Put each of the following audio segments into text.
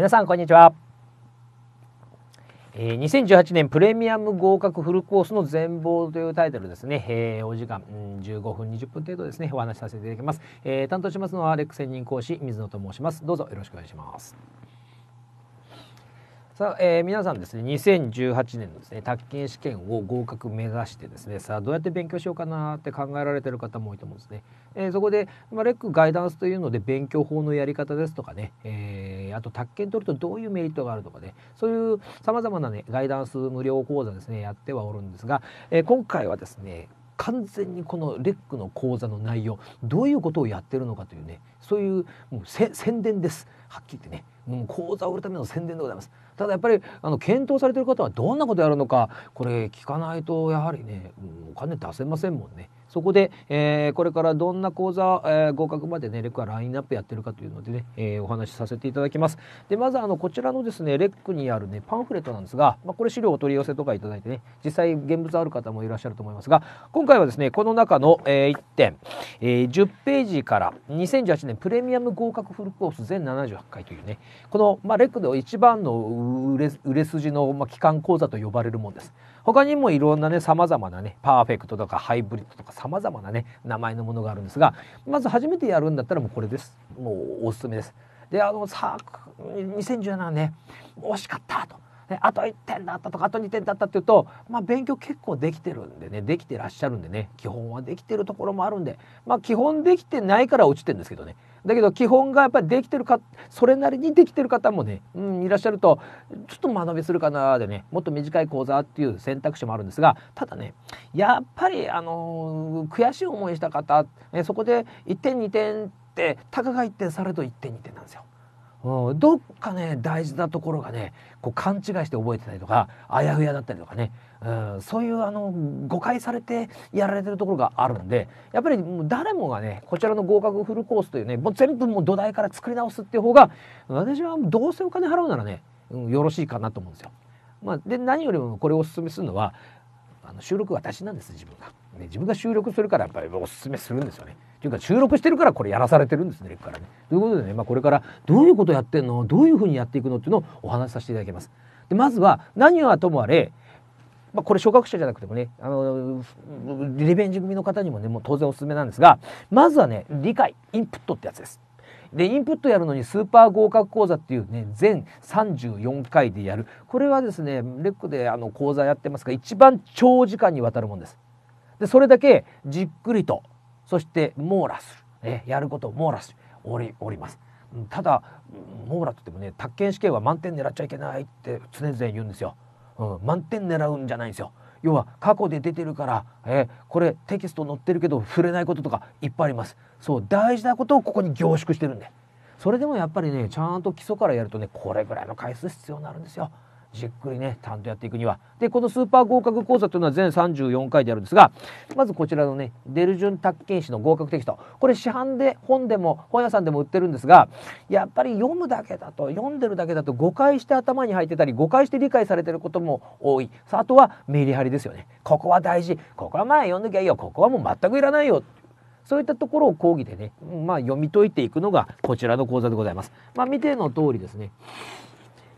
皆さんこんにちは、えー、2018年プレミアム合格フルコースの全貌というタイトルですね、えー、お時間、うん、15分20分程度ですねお話しさせていただきます、えー、担当しますのはレック専任講師水野と申しますどうぞよろしくお願いしますさあ、えー、皆さんですね2018年のですね宅建試験を合格目指してですねさあどうやって勉強しようかなって考えられてる方も多いと思うんですね、えー、そこで、まあ、レックガイダンスというので勉強法のやり方ですとかね、えー、あと宅建取るとどういうメリットがあるとかねそういうさまざまなねガイダンス無料講座ですねやってはおるんですが、え今回はですね完全にこのレックの講座の内容どういうことをやってるのかというねそういうもう宣伝ですはっきり言ってねもう講座を売るための宣伝でございますただやっぱりあの検討されてる方はどんなことやるのかこれ聞かないとやはりね、うん、お金出せませんもんね。そこで、えー、これからどんな講座、えー、合格までねレックはラインナップやってるかというのでね、えー、お話しさせていただきますでまずあのこちらのですねレックにあるねパンフレットなんですが、まあ、これ資料お取り寄せとかいただいてね実際現物ある方もいらっしゃると思いますが今回はですねこの中の、えー、1点、えー、10ページから2018年プレミアム合格フルコース全78回というねこの、まあ、レックの一番の売れ売れ筋の、まあ、機関講座と呼ばれるものです他にもいろんなねさまざまなねパーフェクトとかハイブリッドとかさまざまなね名前のものがあるんですがまず初めてやるんだったらもうこれですもうおすすめです。であのさあ2017年、ね、惜しかったとであと1点だったとかあと2点だったっていうと、まあ、勉強結構できてるんでねできてらっしゃるんでね基本はできてるところもあるんで、まあ、基本できてないから落ちてるんですけどねだけど基本がやっぱりできてるかそれなりにできてる方もね、うん、いらっしゃるとちょっと間延びするかなでねもっと短い講座っていう選択肢もあるんですがただねやっぱり、あのー、悔しい思いした方、えそこで1点2点ってたかが1点されると1点2点なんですよ。うん、どっかね大事なところがねこう勘違いして覚えてたりとかあやふやだったりとかね、うん、そういうあの誤解されてやられてるところがあるんでやっぱりもう誰もがねこちらの合格フルコースというねもう全部もう土台から作り直すっていう方が私はどうせお金払うならね、うん、よろしいかなと思うんですよ。まあ、で何よりもこれをおすすめするのはあの収録私なんです自分が。ね自分が収録するからやっぱりおすすめするんですよね。というか収録してるからこれやらされてるんですねからね。ということでね、まあ、これからどういうことやってんのどういうふうにやっていくのっていうのをお話しさせていただきます。でまずは何はともあれまあ、これ初学者じゃなくてもねあのリベンジ組の方にもねもう当然おすすめなんですがまずはね理解インプットってやつです。でインプットやるのにスーパー合格講座っていうね全34回でやるこれはですねレックであの講座やってますが一番長時間にわたるもんです。でそれだけじっくりとそして網羅する、ね、やることを網羅しるおりおります。ただ網羅といってもね宅建試験は満点狙っちゃいけないって常々言うんですよ。うん、満点狙うんじゃないんですよ。要は過去で出てるから、えこれテキスト載ってるけど触れないこととかいっぱいあります。そう大事なことをここに凝縮してるんで。それでもやっぱりねちゃんと基礎からやるとねこれぐらいの回数必要になるんですよ。じっくりねちゃんとやっていくにはでこのスーパー合格講座というのは全34回であるんですがまずこちらのね「デルジュン宅建士の合格テキスト」これ市販で本でも本屋さんでも売ってるんですがやっぱり読むだけだと読んでるだけだと誤解して頭に入ってたり誤解して理解されてることも多いさあとはメリハリですよねここは大事ここは前読んなきゃいいよここはもう全くいらないよそういったところを講義でね、まあ、読み解いていくのがこちらの講座でございます。まあ、見ての通りですね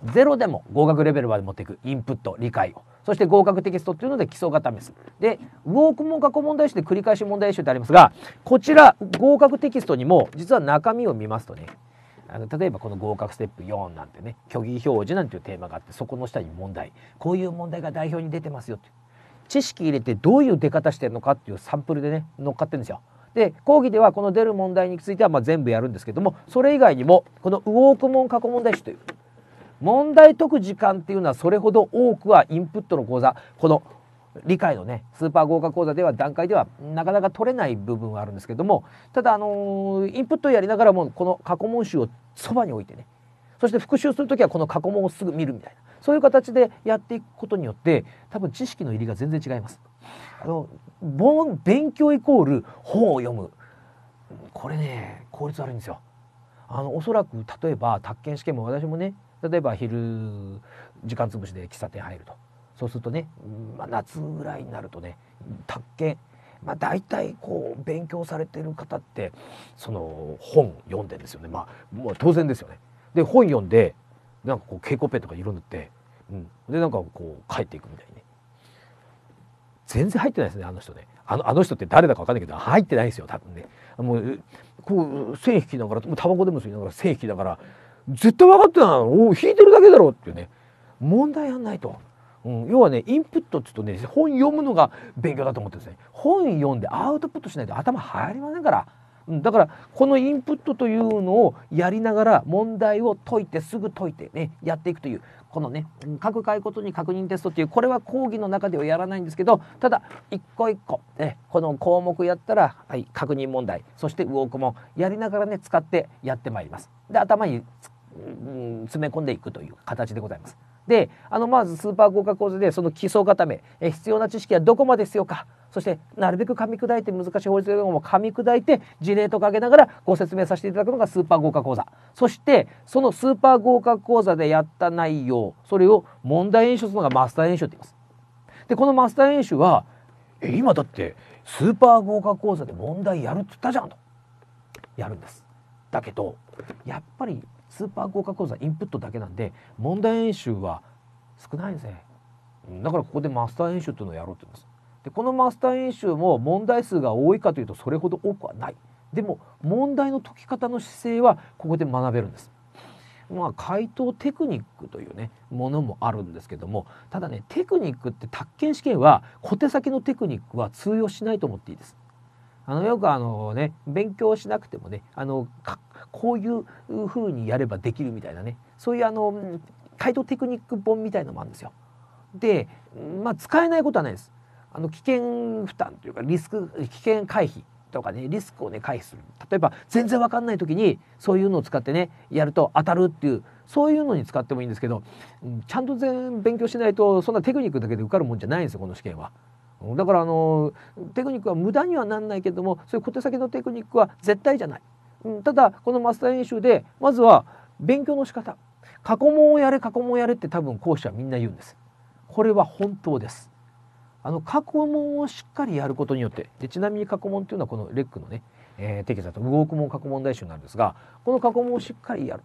ゼロでも合格レベルまで持っていくインプット理解をそして合格テキストっていうので基礎固ですでウォークも過去問題集で繰り返し問題集ってありますがこちら合格テキストにも実は中身を見ますとねあの例えばこの合格ステップ4なんてね虚偽表示なんていうテーマがあってそこの下に問題こういう問題が代表に出てますよって知識入れてどういう出方してるのかっていうサンプルでね乗っかってるんですよ。で講義ではこの出る問題についてはま全部やるんですけどもそれ以外にもこのウォークン過去問題集という問題解く時間っていうのはそれほど多くはインプットの講座この理解のねスーパー合格講座では段階ではなかなか取れない部分はあるんですけどもただあのー、インプットやりながらもこの過去問集をそばに置いてねそして復習する時はこの過去問をすぐ見るみたいなそういう形でやっていくことによって多分知識の入りが全然違います。あの勉強イコール本を読むこれね効率悪いんですよ。あのおそらく例えば宅建試験も私もね例えば昼時間潰しで喫茶店入るとそうするとね、まあ、夏ぐらいになるとね宅建まあ、大体こう勉強されてる方ってその本読んでんですよね、まあ、まあ当然ですよね。で本読んでなんかこう稽古ペンとか色塗って、うん、でなんかこう帰っていくみたいにね全然入ってないですねあの人ねあのあの人って誰だか分かんないけど入ってないですよ多分ねもうこう線引きながらタバコでも吸いながら線引きながら絶対分かってないお引いてるだけだろうっていうね問題やんないと。うん、要はねインプットっつうとね本読むのが勉強だと思ってですね本読んでアウトプットしないと頭入りませんから、うん、だからこのインプットというのをやりながら問題を解いてすぐ解いてねやっていくというこのね各回ごとに確認テストっていうこれは講義の中ではやらないんですけどただ一個一個、ね、この項目やったら、はい、確認問題そしてウォークもやりながらね使ってやってまいります。で頭につ詰め込んでいくという形でございます。であのまずスーパー合格講座でその基礎固めえ必要な知識はどこまで必要かそしてなるべく噛み砕いて難しい法律用語も噛み砕いて事例とかけながらご説明させていただくのがスーパー合格講座そしてそのスーパー合格講座でやった内容それを問題演習するのがマスター演習って言います。でこのマスター演習はえ今だってスーパー合格講座で問題やるっつったじゃんとやるんです。だけどやっぱりスーパー合格講座インプットだけなんで問題演習は少ないんですねだからここでマスター演習というのをやろうって言うんですでこのマスター演習も問題数が多いかというとそれほど多くはないでも問題の解き方の姿勢はここで学べるんですまあ回答テクニックというねものもあるんですけどもただねテクニックって宅建試験は小手先のテクニックは通用しないと思っていいですあのよくあのね勉強しなくてもねあのこういう風にやればできるみたいなねそういうあの解答テクニック本みたいのもあるんですよ。で、まあ、使えないことはないです。あの危険負担というかリスク危険回避とかねリスクをね回避する例えば全然分かんない時にそういうのを使ってねやると当たるっていうそういうのに使ってもいいんですけどちゃんと全勉強しないとそんなテクニックだけで受かるもんじゃないんですよこの試験は。だからあのテクニックは無駄にはなんないけどもそういう小手先のテクニックは絶対じゃない、ただこのマスター演習でまずは勉強の仕方過去問をやれ過去問をやれって多分講師はみんな言うんですこれは本当ですあの過去問をしっかりやることによってでちなみに過去問っていうのはこのレックのね、えー、テキストだと「動く問過去問題集」なんですがこの過去問をしっかりやる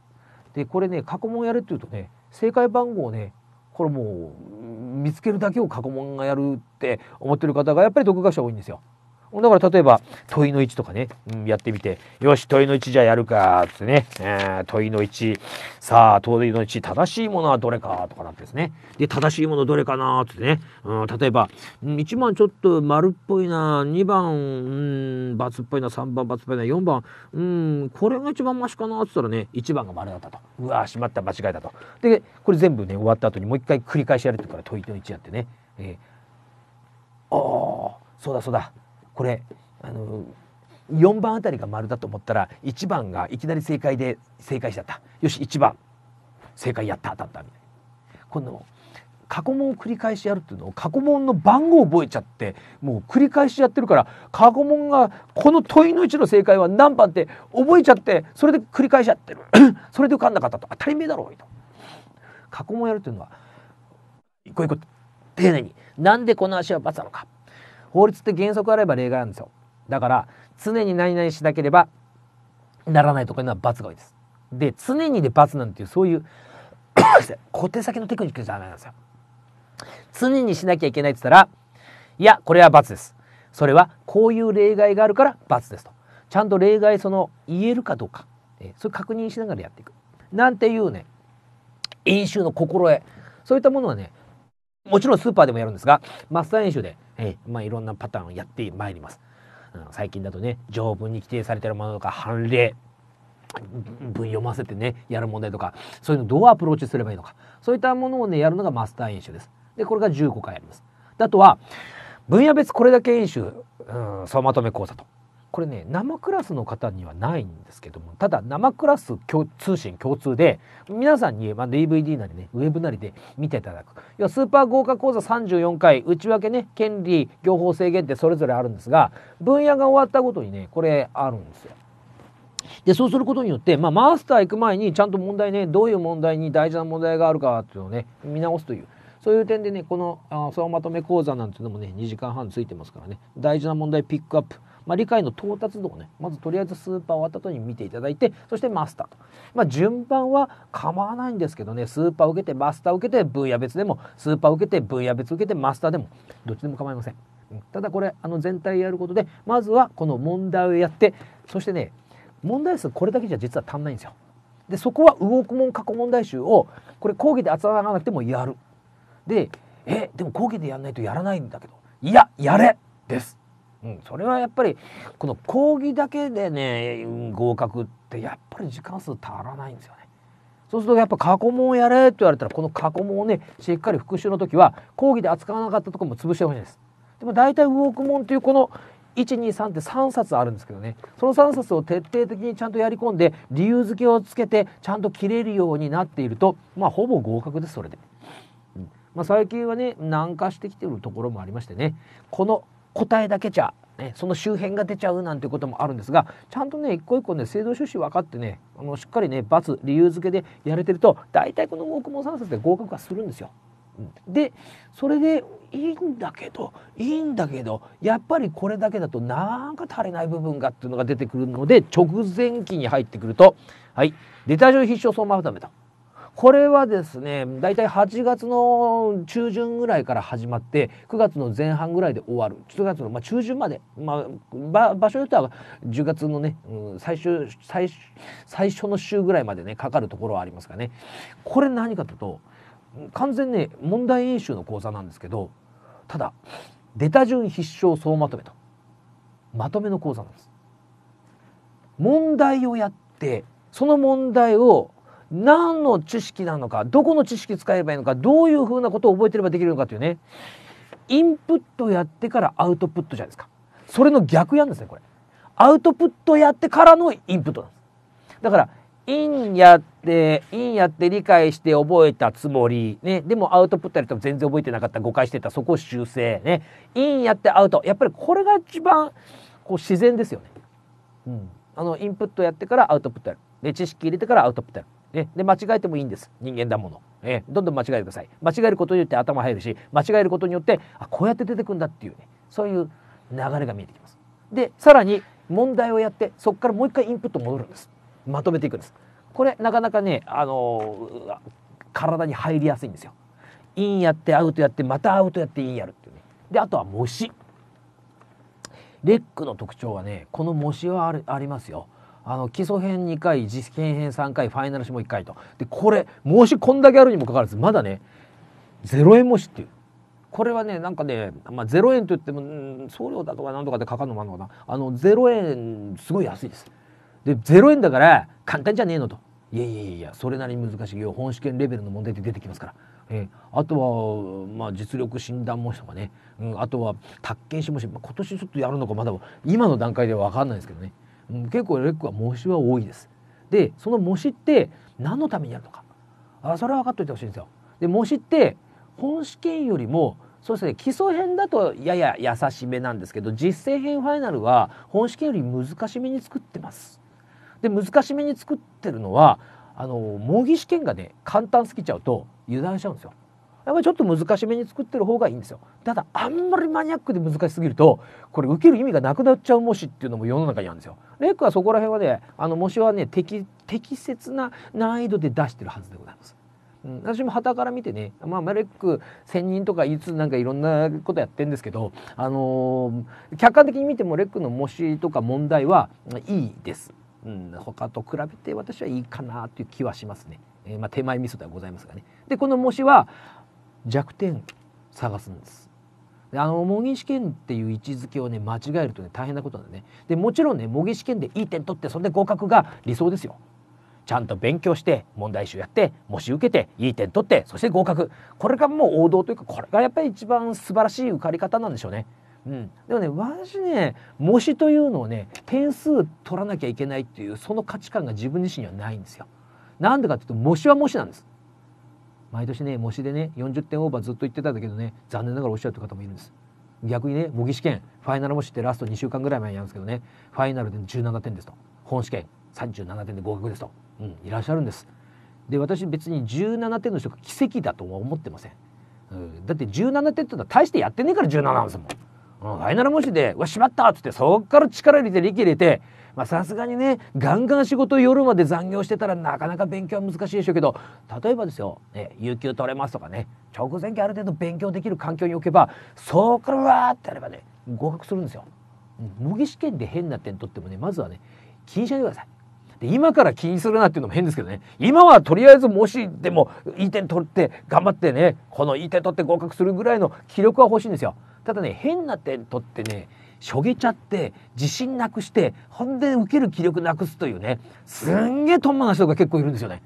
でこれね過去問やるっていうとね正解番号をねこれもう見つけるだけを過去問がやるって思ってる方がやっぱり独学者多いんですよ。だから例えば問いの1とかね、うん、やってみて、よし、問いの1じゃやるか、ってね、えー、問いの1、さあ、問いの1、正しいものはどれか、とかなんですね。で、正しいものどれかな、ってね、うん、例えば、1番ちょっと丸っぽいな、2番、うん、バツっぽいな、3番バツっぽいな、4番、うん、これが一番マシかな、って言ったらね、1番が丸だったと。うわしまった、間違えたと。で、これ全部ね、終わった後にもう一回繰り返しやるってから問いの1やってね、えー、ああ、そうだそうだ。これあの4番あたりが丸だと思ったら1番がいきなり正解で正解しちゃったよし1番正解やった当たったみたいなこの過去問を繰り返しやるっていうのを過去問の番号を覚えちゃってもう繰り返しやってるから過去問がこの問いの1の正解は何番って覚えちゃってそれで繰り返しやってる それで受かんなかったと当たり前だろうと過去問やるっていうのは一個一個丁寧になんでこの足はバツなのか法律って原則あれば例外なんですよだから常に何々しなければならないとかいうのは罰が多いですで常にで罰なんていうそういう 小手先のテクニックじゃないんですよ常にしなきゃいけないって言ったらいやこれは罰ですそれはこういう例外があるから罰ですとちゃんと例外その言えるかどうか、えそれ確認しながらやっていくなんていうね演習の心得そういったものはねもちろんスーパーでもやるんですがマスター演習でえー、まあ、いろんなパターンをやってまいります。うん、最近だとね条文に規定されてるものとか判例文読ませてねやる問題とかそういうのどうアプローチすればいいのかそういったものをねやるのがマスター演習です。でこれが15回あります。であとは分野別これだけ演習、うん、総まとめ講座とこれね生クラスの方にはないんですけどもただ生クラス通信共通で皆さんに、まあ、DVD なりねウェブなりで見ていただく要はスーパー豪華講座34回内訳ね権利業法制限ってそれぞれあるんですが分野が終わったごとにねこれあるんですよ。でそうすることによって、まあ、マスター行く前にちゃんと問題ねどういう問題に大事な問題があるかっていうのをね見直すというそういう点でねこの総まとめ講座なんていうのもね2時間半ついてますからね大事な問題ピックアップまあ、理解の到達度をねまずとりあえずスーパー終わった後に見ていただいてそしてマスターと、まあ、順番は構わないんですけどねスーパー受けてマスター受けて分野別でもスーパー受けて分野別受けてマスターでもどっちでも構いません。ただこれあの全体やることでまずはこの問題をやってそしてね問題数これだけじゃ実は足んないんですよ。でそこは動くもん過去問題集をこれ講義で集まらなくてもやる。でえでも講義でやんないとやらないんだけどいややれですうん、それはやっぱりこの講義だけでね合格ってやっぱり時間数足らないんですよね。そうするとやっぱ過去問をやれと言われたらこの過去問をねしっかり復習の時は講義で扱わなかったとこも潰してほしいです。でも大体ウォークモンというこの123って3冊あるんですけどねその3冊を徹底的にちゃんとやり込んで理由付けをつけてちゃんと切れるようになっているとまあほぼ合格ですそれで。うん、まあ、最近はね難化してきてるところもありましてねこの答えだけじゃ、ね、その周辺が出ちゃうなんてこともあるんですがちゃんとね一個一個ね制度趣旨分かってねあのしっかりね罰理由付けでやれてると大体この盲文3冊で合格はするんですよ。でそれでいいんだけどいいんだけどやっぱりこれだけだとなんか足りない部分がっていうのが出てくるので直前期に入ってくるとはい出た上必勝相馬まとめとこれはですね大体8月の中旬ぐらいから始まって9月の前半ぐらいで終わる9月の、まあ、中旬まで、まあ、場所によっては10月のね、うん、最終最最初の週ぐらいまでねかかるところはありますがねこれ何かとと完全ね問題演習の講座なんですけどただ出た順必勝総まとめとまとめの講座なんです。問題をやってその問題を何の知識なのかどこの知識使えばいいのかどういうふうなことを覚えてればできるのかというねインプットやってからアウトプットじゃないですかそれの逆やんですねこれアウトプットやってからのインプットなんですだからインやってインやって理解して覚えたつもりねでもアウトプットやると全然覚えてなかった誤解してたそこを修正ねインやってアウトやっぱりこれが一番こう自然ですよね、うん、あのインプットやってからアウトプットやるで知識入れてからアウトプットやるえで間違えてもいいんです人間だもの、えどんどん間違えてください間違えることによって頭入るし間違えることによってあこうやって出てくんだっていうねそういう流れが見えてきますでさらに問題をやってそこからもう一回インプット戻るんですまとめていくんですこれなかなかねあの体に入りやすいんですよインやってアウトやってまたアウトやってインやるっていうねであとは模試レックの特徴はねこの模試はありますよあの基礎編2回実験編3回ファイナル誌も1回とでこれ申しこんだけあるにもかかわらずまだね0円もしっていうこれはねなんかね、まあ、0円といっても、うん、送料だとかなんとかでかかるのもあるのかなあの0円すごい安いです。で0円だから簡単じゃねえのといやいやいやそれなりに難しいよ本試験レベルの問題で出てきますから。えー、あとは、まあ、実力診断模試とかね、うん、あとは宅建試模試、まあ、今年ちょっとやるのかまだ今の段階では分かんないですけどね。結構レックは模試は多いです。でその模試って何のためにやるのかあそれは分かっといてほしいんですよ。で模試って本試験よりもそうですね基礎編だとやや優しめなんですけど実践編ファイナルは本試験より難しめに作ってます。で難しめに作ってるのはあの模擬試験がね簡単すぎちゃうと油断しちゃうんですよ。やっぱりちょっと難しめに作ってる方がいいんですよただあんまりマニアックで難しすぎるとこれ受ける意味がなくなっちゃう模試っていうのも世の中にあるんですよレックはそこら辺はねあの模試はね適適切な難易度で出してるはずでございますうん、私も旗から見てね、まあ、マレック1,000人とかいつなんかいろんなことやってんですけど、あのー、客観的に見てもレックの模試とか問題はいいです。うん、他と比べて私はいいかなという気はしますね。えー、まあ、手前味噌ではございますがね。でこの模試は弱点探すんですであの模擬試験っていう位置づけをね間違えるとね大変なことなんでねでもちろんね模擬試験でいい点取ってそれで合格が理想ですよちゃんと勉強して問題集やって模試受けていい点取ってそして合格これがもう王道というかこれがやっぱり一番素晴らしい受かり方なんでしょうね。うん、でもね私ね模試というのをね点数取らなきゃいけないっていうその価値観が自分自身にはないんですよ。なんでかっていうと模試は模試なんです。毎年ね模試でね40点オーバーずっと言ってたんだけどね残念ながらおっしゃる方もいるんです逆にね模擬試験ファイナル模試ってラスト2週間ぐらい前にやるんですけどねファイナルで17点ですと本試験37点で合格ですと、うん、いらっしゃるんですで私別に17点の人が奇跡だとは思ってません、うん、だって17点ってのは大してやってねえから17なんですもん、うん、ファイナル模試で「うわしまった!」っつってそっから力入れて力入れてまさすがにねガンガン仕事夜まで残業してたらなかなか勉強は難しいでしょうけど例えばですよ、ね、有給取れますとかね直前期ある程度勉強できる環境に置けばそうくるわーってやればね合格するんですよ。模擬試験で変な点取ってもねまずはね気にしないでください。で今から気にするなっていうのも変ですけどね今はとりあえずもしでもいい点取って頑張ってねこのいい点取って合格するぐらいの気力は欲しいんですよただね変な点取ってねしょげちゃって自信なくしてほんで受ける気力なくすというねすんげえトンマな人が結構いるんですよね。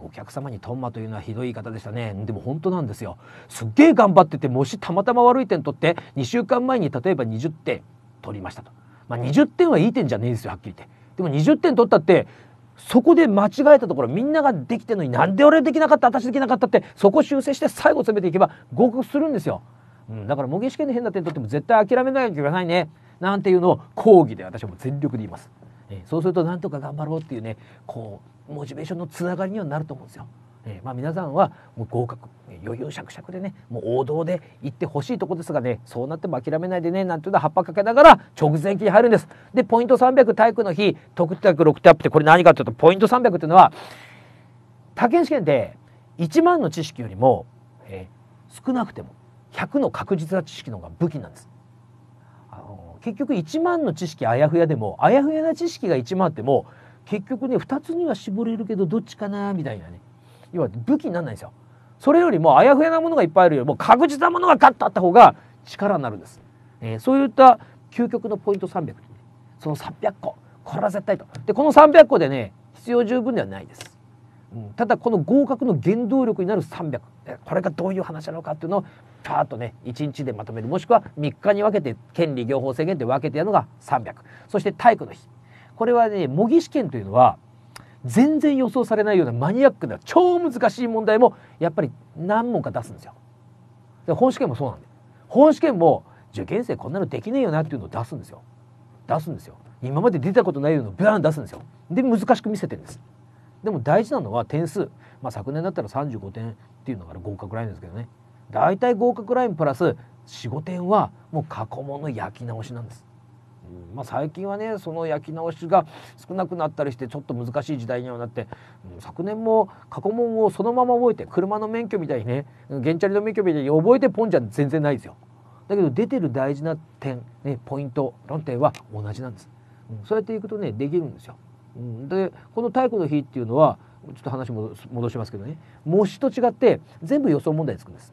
お客様にトンマというのはひどい言い方でしたねでも本当なんですよすっげえ頑張っててもしたまたま悪い点取って2週間前に例えば20点取りましたと、まあ、20点はいい点じゃねえですよはっきり言ってでも20点取ったってそこで間違えたところみんなができてるのになんで俺できなかった私できなかったってそこ修正して最後詰めていけば合格するんですようん、だから模擬試験で変な点取っても絶対諦めないでくださいねなんていうのを講義で私も全力で言います、えー、そうするとなんとか頑張ろうっていうねこうモチベーションのつながりにはなると思うんですよ。えー、まあ、皆さんはもう合格余裕しゃくしゃくでねもう王道で行ってほしいとこですがねそうなっても諦めないでねなんていうのは葉っぱかけながら直前期に入るんです。でポイント300体育の日特学6アップってこれ何かっていうとポイント300っていうのは他県試験で1万の知識よりも、えー、少なくても100の確実な知識のが武器なんです。あの結局1万の知識あやふやでもあやふやな知識が1万あっても結局ね2つには絞れるけどどっちかなみたいなね要は武器にならないんですよ。それよりもあやふやなものがいっぱいあるよりも確実なものがガッとあった方が力になるんです。えー、そういった究極のポイント300、その300個これは絶対と。でこの300個でね必要十分ではないです。ただこの合格の原動力になる300これがどういう話なのかっていうのをパーッとね1日でまとめるもしくは3日に分けて権利業法制限で分けてやるのが300そして体育の日これはね模擬試験というのは全然予想されないようなマニアックな超難しい問題もやっぱり何問か出すんですよ。で本試験もそうなんで本試験も受験生こんなのできねえよなっていうのを出すんですよ。出すんですよ。今まで出たことないようなバーン出すんですよ。で難しく見せてるんです。でも大事なのは点数、まあ、昨年だったら35点っていうのが合格ラインですけどね大体合格ラインプラス45点はもう過去問の焼き直しなんです。うん、まあ、最近はねその焼き直しが少なくなったりしてちょっと難しい時代にはなって、うん、昨年も過去問をそのまま覚えて車の免許みたいにね原チャリの免許みたいに覚えてポンじゃ全然ないですよ。だけど出てる大事な点、ね、ポイント論点は同じなんです。うん、そうやっていくとねできるんですよ。でこの体育の日っていうのはちょっと話戻しますけどね模試と違って全部予想問題作るんです。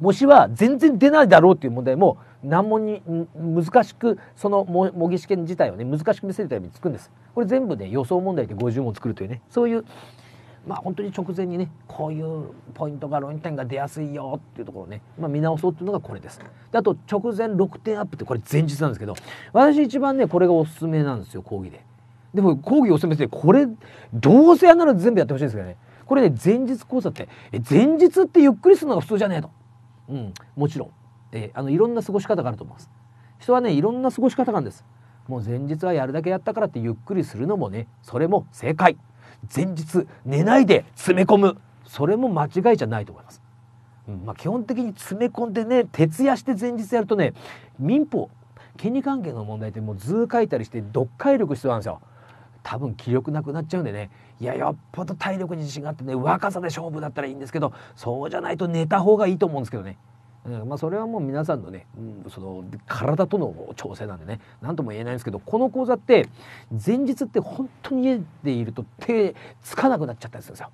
模試は全然出ないだろうっていう問題も難問に難しくその模擬試験自体をね難しく見せるためにつくんです。これ全部ね予想問題で50問作るというねそういうまあ本当に直前にねこういうポイントが論点が出やすいよっていうところをね、まあ、見直そうっていうのがこれです。であと直前6点アップってこれ前日なんですけど私一番ねこれがおすすめなんですよ講義で。でも講義を進めてこれどうせやなら全部やってほしいんですけどねこれね前日講座ってえ前日ってゆっくりするのが普通じゃねえと、うん、もちろん、えあのいろんな過ごし方があると思います人はねいろんな過ごし方があるんですもう前日はやるだけやったからってゆっくりするのもねそれも正解前日寝ないで詰め込むそれも間違いじゃないと思います、うん、まあ、基本的に詰め込んでね徹夜して前日やるとね民法権利関係の問題ってもう図書いたりして読解力必要なんですよ多分気力なくなっちゃうんでねいやよっぽど体力に自信があってね若さで勝負だったらいいんですけどそうじゃないと寝た方がいいと思うんですけどね。まあ、それはもう皆さんのね、うん、その体との調整なんでね何とも言えないんですけどこの講座って前日って本当に家でいると手つかなくなっちゃったりするんですよ。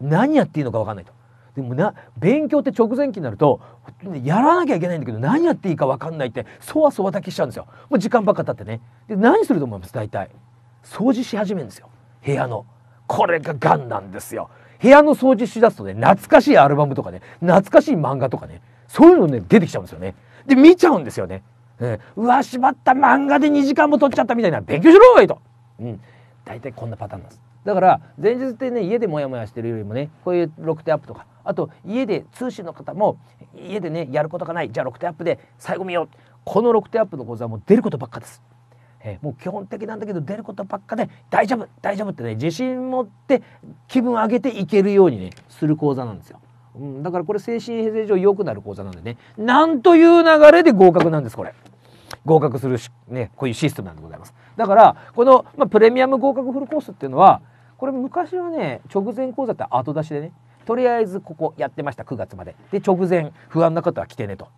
何やっていいのか分かんないと。でもな勉強って直前期になるとやらなきゃいけないんだけど何やっていいか分かんないってそわそわだけしちゃうんですよ。もう時間ばっか経ってね。で何すると思います大体。掃除し始めるんですよ部屋のこれががんなんですよ部屋の掃除しだすとね懐かしいアルバムとかね懐かしい漫画とかねそういうのね出てきちゃうんですよねで見ちゃうんですよね、うん、うわ縛った漫画で2時間も取っちゃったみたいな勉強しろよと、うん、大体こんなパターンなんですだから前日ってね家でモヤモヤしてるよりもねこういう6クアップとかあと家で通信の方も家でねやることがないじゃあ6クアップで最後見ようこの6クアップの講座はもう出ることばっかですえー、もう基本的なんだけど出ることばっかで大丈夫大丈夫ってね自信持って気分上げていけるようにねする講座なんですよ。うん、だからこれ精神衛生上良くなる講座なんでねなんという流れで合格なんですこれ。合格するね、こういうシステムなんでございます。だからこの、まあ、プレミアム合格フルコースっていうのはこれ昔はね直前講座って後出しでねとりあえずここやってました9月までで直前不安な方は来てねと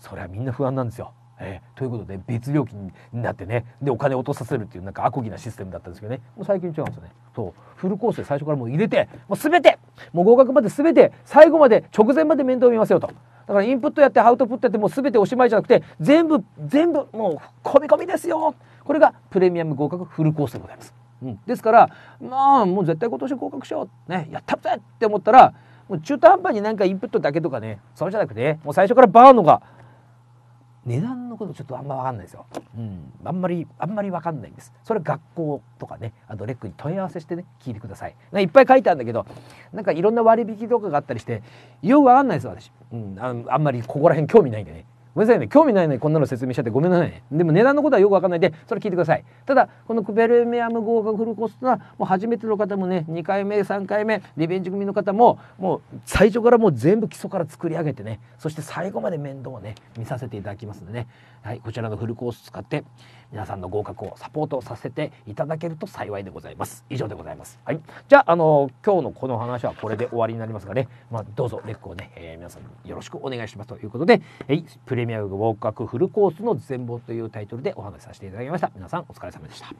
それはみんな不安なんですよ。えー、ということで別料金になってねでお金落とさせるっていうなんかアコギなシステムだったんですけどねもう最近違うんですよねそうフルコースで最初からもう入れてもう全てもう合格まで全て最後まで直前まで面倒見ますよとだからインプットやってアウトプットやってもう全ておしまいじゃなくて全部全部もう込み込みですよこれがプレミアム合格フルコースでございます、うん、ですからまあもう絶対今年合格しよう、ね、やったぜって思ったらもう中途半端になんかインプットだけとかねそうじゃなくてもう最初からバーのが値段のことちょっとあんま分かんないですよ、うん、あんまりあんまり分かんないんですそれ学校とかねあとレックに問い合わせしてね聞いてくださいないっぱい書いてあるんだけどなんかいろんな割引とかがあったりしてよく分かんないです私、うん、ああんまりここら辺興味ないんでねごめんなさいね興味ないのにこんなの説明しちゃってごめんなさいねでも値段のことはよくわかんないでそれ聞いてくださいただこのクベルミアム合格フルコストはもう初めての方もね2回目3回目リベンジ組の方ももう最初からもう全部基礎から作り上げてねそして最後まで面倒をね見させていただきますのでね、はい、こちらのフルコース使って皆さんの合格をサポートさせていただけると幸いでございます以上でございます、はい、じゃあ、あの今日のこの話はこれで終わりになりますがね、まあ、どうぞレックをね、えー、皆さんよろしくお願いしますということで、えい、プレレミアムウォークアッフルコースの全貌というタイトルでお話しさせていただきました皆さんお疲れ様でした